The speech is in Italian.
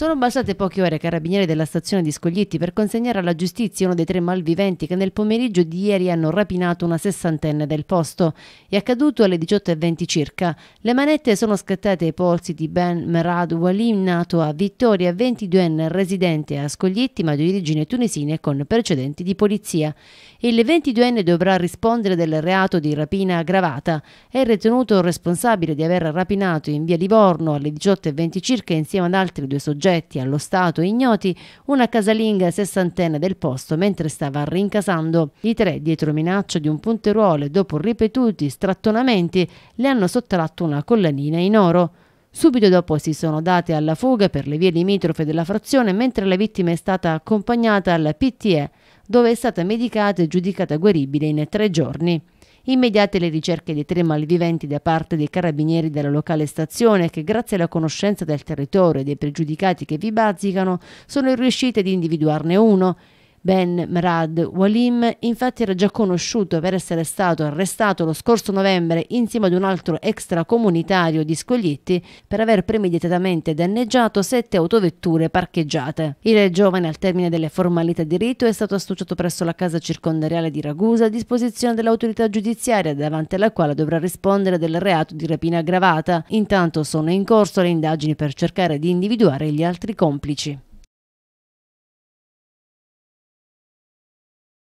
Sono bastate poche ore ai carabinieri della stazione di Scoglietti per consegnare alla giustizia uno dei tre malviventi che nel pomeriggio di ieri hanno rapinato una sessantenne del posto. È accaduto alle 18.20 circa. Le manette sono scattate ai polsi di Ben Merad Walim, nato a Vittoria, 22enne residente a Scoglietti ma di origine tunisine con precedenti di polizia. Il 22enne dovrà rispondere del reato di rapina aggravata. È ritenuto responsabile di aver rapinato in via Livorno alle 18.20 circa insieme ad altri due soggetti soggetti allo stato ignoti, una casalinga sessantena del posto mentre stava rincasando. I tre, dietro minaccia di un punteruolo e dopo ripetuti strattonamenti, le hanno sottratto una collanina in oro. Subito dopo si sono date alla fuga per le vie limitrofe della frazione mentre la vittima è stata accompagnata alla PTE, dove è stata medicata e giudicata guaribile in tre giorni. Immediate le ricerche dei tre malviventi da parte dei carabinieri della locale stazione che grazie alla conoscenza del territorio e dei pregiudicati che vi bazzicano sono riuscite ad individuarne uno Ben Mrad Walim infatti era già conosciuto per essere stato arrestato lo scorso novembre insieme ad un altro extracomunitario di Scoglietti per aver premeditatamente danneggiato sette autovetture parcheggiate. Il giovane al termine delle formalità di rito è stato astuciato presso la casa circondariale di Ragusa a disposizione dell'autorità giudiziaria davanti alla quale dovrà rispondere del reato di rapina aggravata. Intanto sono in corso le indagini per cercare di individuare gli altri complici.